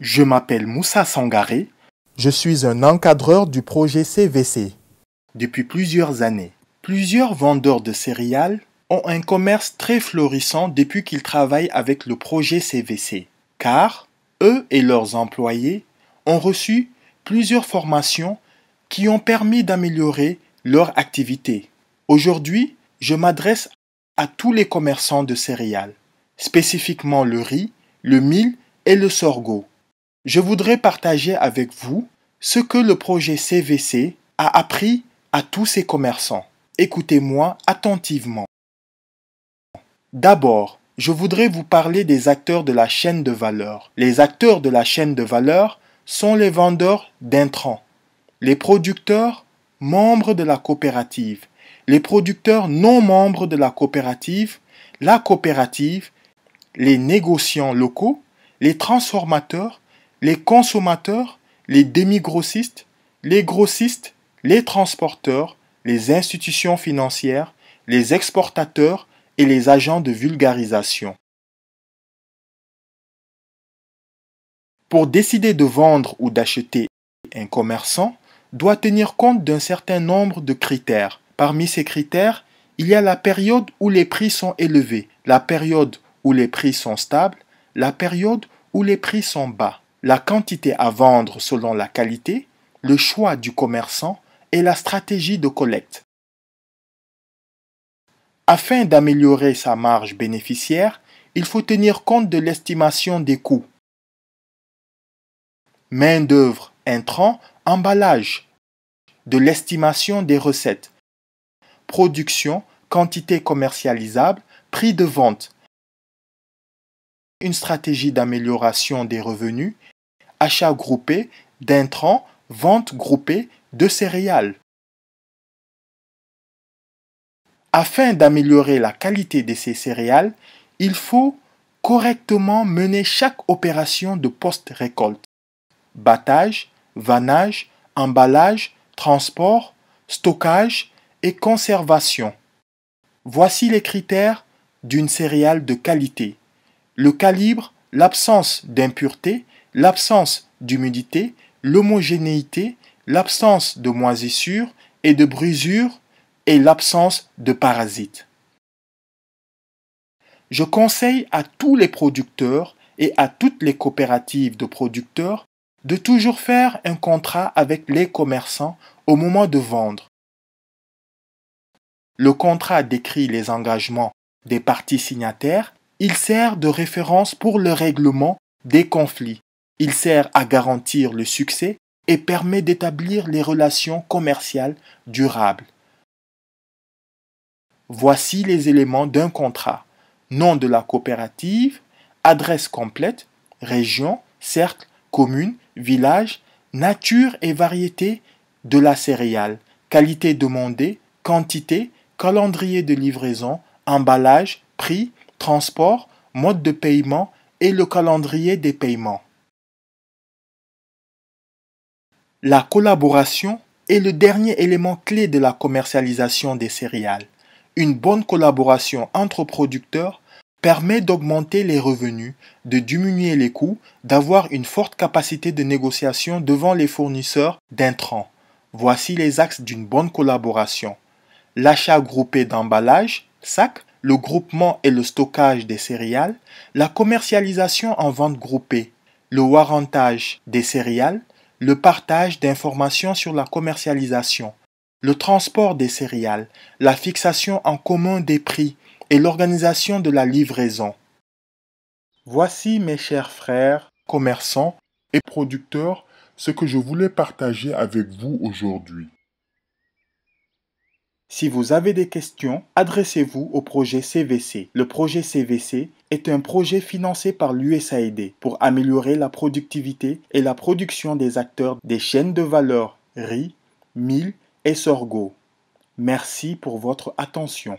Je m'appelle Moussa Sangaré. Je suis un encadreur du projet CVC. Depuis plusieurs années, plusieurs vendeurs de céréales ont un commerce très florissant depuis qu'ils travaillent avec le projet CVC, car eux et leurs employés ont reçu plusieurs formations qui ont permis d'améliorer leur activité. Aujourd'hui, je m'adresse à tous les commerçants de céréales, spécifiquement le riz, le mil et le sorgho je voudrais partager avec vous ce que le projet CVC a appris à tous ces commerçants. Écoutez-moi attentivement. D'abord, je voudrais vous parler des acteurs de la chaîne de valeur. Les acteurs de la chaîne de valeur sont les vendeurs d'intrants, les producteurs membres de la coopérative, les producteurs non membres de la coopérative, la coopérative, les négociants locaux, les transformateurs les consommateurs, les demi-grossistes, les grossistes, les transporteurs, les institutions financières, les exportateurs et les agents de vulgarisation. Pour décider de vendre ou d'acheter, un commerçant doit tenir compte d'un certain nombre de critères. Parmi ces critères, il y a la période où les prix sont élevés, la période où les prix sont stables, la période où les prix sont bas la quantité à vendre selon la qualité, le choix du commerçant et la stratégie de collecte. Afin d'améliorer sa marge bénéficiaire, il faut tenir compte de l'estimation des coûts. Main-d'œuvre, intrants, emballage, de l'estimation des recettes, production, quantité commercialisable, prix de vente, une stratégie d'amélioration des revenus achats groupés d'intrants, ventes groupées de céréales. Afin d'améliorer la qualité de ces céréales, il faut correctement mener chaque opération de post-récolte. Battage, vannage, emballage, transport, stockage et conservation. Voici les critères d'une céréale de qualité. Le calibre, l'absence d'impureté, l'absence d'humidité, l'homogénéité, l'absence de moisissures et de brusures et l'absence de parasites. Je conseille à tous les producteurs et à toutes les coopératives de producteurs de toujours faire un contrat avec les commerçants au moment de vendre. Le contrat décrit les engagements des parties signataires, il sert de référence pour le règlement des conflits il sert à garantir le succès et permet d'établir les relations commerciales durables. Voici les éléments d'un contrat. Nom de la coopérative, adresse complète, région, cercle, commune, village, nature et variété de la céréale, qualité demandée, quantité, calendrier de livraison, emballage, prix, transport, mode de paiement et le calendrier des paiements. La collaboration est le dernier élément clé de la commercialisation des céréales. Une bonne collaboration entre producteurs permet d'augmenter les revenus, de diminuer les coûts, d'avoir une forte capacité de négociation devant les fournisseurs d'intrants. Voici les axes d'une bonne collaboration. L'achat groupé d'emballages, sacs, le groupement et le stockage des céréales, la commercialisation en vente groupée, le warrantage des céréales, le partage d'informations sur la commercialisation, le transport des céréales, la fixation en commun des prix et l'organisation de la livraison. Voici, mes chers frères, commerçants et producteurs, ce que je voulais partager avec vous aujourd'hui. Si vous avez des questions, adressez-vous au projet CVC. Le projet CVC, est un projet financé par l'USAID pour améliorer la productivité et la production des acteurs des chaînes de valeur riz, mil et sorgho. Merci pour votre attention.